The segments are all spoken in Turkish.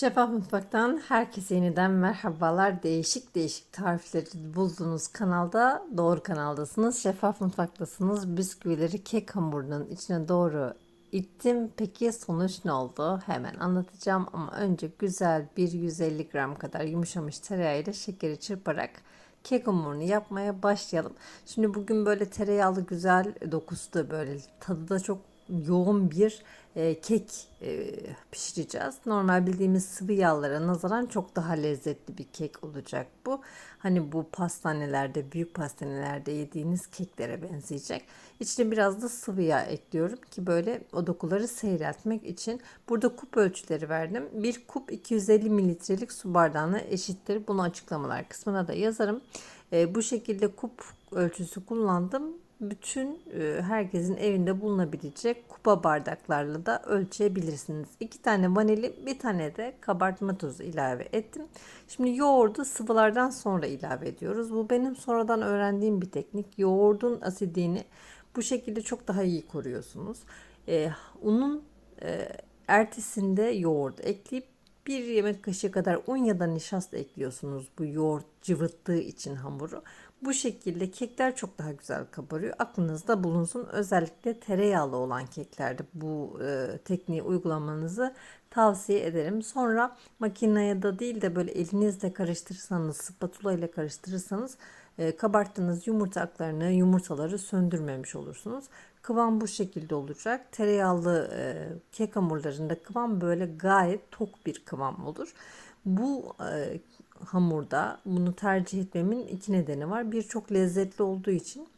Şeffaf Mutfak'tan herkese yeniden merhabalar. Değişik değişik tarifleri bulduğunuz kanalda doğru kanaldasınız. Şeffaf Mutfak'tasınız. Bisküvileri kek hamurunun içine doğru ittim. Peki sonuç ne oldu? Hemen anlatacağım ama önce güzel bir 150 gram kadar yumuşamış tereyağı ile şekeri çırparak kek hamurunu yapmaya başlayalım. Şimdi bugün böyle tereyağlı güzel dokusu da böyle tadı da çok yoğun bir e, kek e, pişireceğiz. Normal bildiğimiz sıvı yağlara nazaran çok daha lezzetli bir kek olacak bu. Hani bu pastanelerde, büyük pastanelerde yediğiniz keklere benzeyecek. İçine biraz da sıvı yağ ekliyorum ki böyle o dokuları seyretmek için. Burada kup ölçüleri verdim. Bir kup 250 mililitrelik su bardağına eşittir. Bunu açıklamalar kısmına da yazarım. E, bu şekilde kup ölçüsü kullandım bütün e, herkesin evinde bulunabilecek kupa bardaklarla da ölçebilirsiniz. İki tane vanili bir tane de kabartma tozu ilave ettim. Şimdi yoğurdu sıvılardan sonra ilave ediyoruz. Bu benim sonradan öğrendiğim bir teknik. Yoğurdun asidini bu şekilde çok daha iyi koruyorsunuz. Ee, unun e, ertesinde yoğurdu ekleyip bir yemek kaşığı kadar un ya da nişasta ekliyorsunuz bu yoğurt cıvıttığı için hamuru. Bu şekilde kekler çok daha güzel kabarıyor. Aklınızda bulunsun. Özellikle tereyağlı olan keklerde bu e, tekniği uygulamanızı tavsiye ederim. Sonra makineye da değil de böyle elinizle karıştırırsanız, spatula ile karıştırırsanız e, kabarttığınız yumurtaklarını, yumurtaları söndürmemiş olursunuz. Kıvam bu şekilde olacak. Tereyağlı e, kek hamurlarında kıvam böyle gayet tok bir kıvam olur. Bu e, hamurda bunu tercih etmemin iki nedeni var. Bir çok lezzetli olduğu için.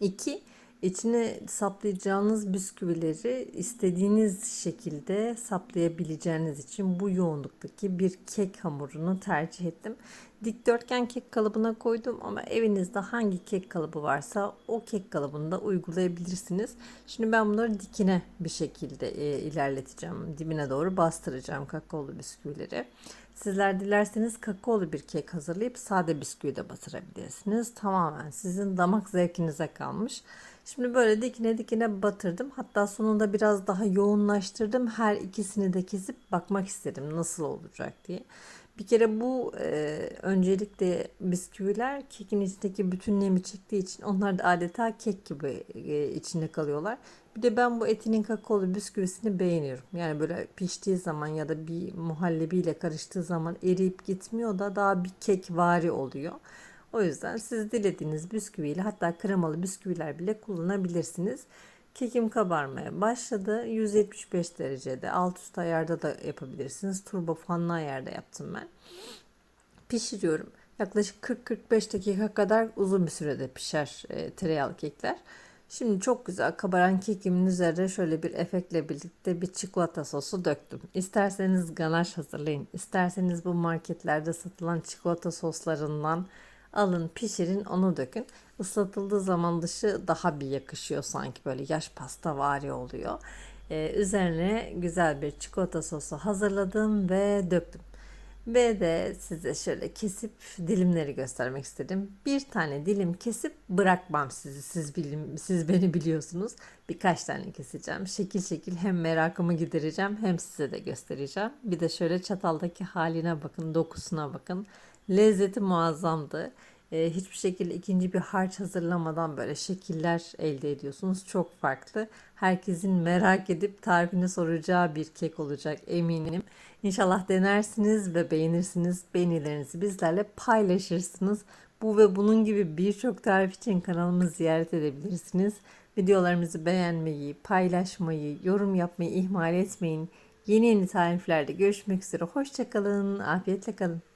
İki içine saplayacağınız bisküvileri istediğiniz şekilde saplayabileceğiniz için bu yoğunluktaki bir kek hamurunu tercih ettim. Dikdörtgen kek kalıbına koydum ama evinizde hangi kek kalıbı varsa o kek kalıbını da uygulayabilirsiniz. Şimdi ben bunları dikine bir şekilde e, ilerleteceğim. Dibine doğru bastıracağım kakaolu bisküvileri. Sizler dilerseniz kakaolu bir kek hazırlayıp sade bisküvi de batırabilirsiniz. Tamamen sizin damak zevkinize kalmış. Şimdi böyle dikine dikine batırdım. Hatta sonunda biraz daha yoğunlaştırdım. Her ikisini de kesip bakmak istedim nasıl olacak diye. Bir kere bu e, öncelikle bisküviler kekin içindeki bütün çektiği için onlar da adeta kek gibi e, içinde kalıyorlar. Bir de ben bu etinin kakaolu bisküvisini beğeniyorum. Yani böyle piştiği zaman ya da bir muhallebiyle karıştığı zaman eriyip gitmiyor da daha bir kek vari oluyor. O yüzden siz dilediğiniz bisküviyle hatta kremalı bisküviler bile kullanabilirsiniz. Kekim kabarmaya başladı. 175 derecede alt üst ayarda da yapabilirsiniz. Turbo fanlı ayarda yaptım ben. Pişiriyorum. Yaklaşık 40-45 dakika kadar uzun bir sürede pişer e, tereyağlı kekler. Şimdi çok güzel kabaran kekimin üzerine şöyle bir efektle birlikte bir çikolata sosu döktüm. İsterseniz ganaj hazırlayın. İsterseniz bu marketlerde satılan çikolata soslarından Alın pişirin onu dökün. Islatıldığı zaman dışı daha bir yakışıyor sanki böyle yaş pasta vari oluyor. Ee, üzerine güzel bir çikolata sosu hazırladım ve döktüm. Ve de size şöyle kesip dilimleri göstermek istedim. Bir tane dilim kesip bırakmam sizi. Siz, bilim, siz beni biliyorsunuz. Birkaç tane keseceğim. Şekil şekil hem merakımı gidereceğim hem size de göstereceğim. Bir de şöyle çataldaki haline bakın, dokusuna bakın. Lezzeti muazzamdı. E, hiçbir şekilde ikinci bir harç hazırlamadan böyle şekiller elde ediyorsunuz. Çok farklı. Herkesin merak edip tarifini soracağı bir kek olacak eminim. İnşallah denersiniz ve beğenirsiniz. Beğenilerinizi bizlerle paylaşırsınız. Bu ve bunun gibi birçok tarif için kanalımı ziyaret edebilirsiniz. Videolarımızı beğenmeyi, paylaşmayı, yorum yapmayı ihmal etmeyin. Yeni yeni tariflerde görüşmek üzere. Hoşçakalın, afiyetle kalın.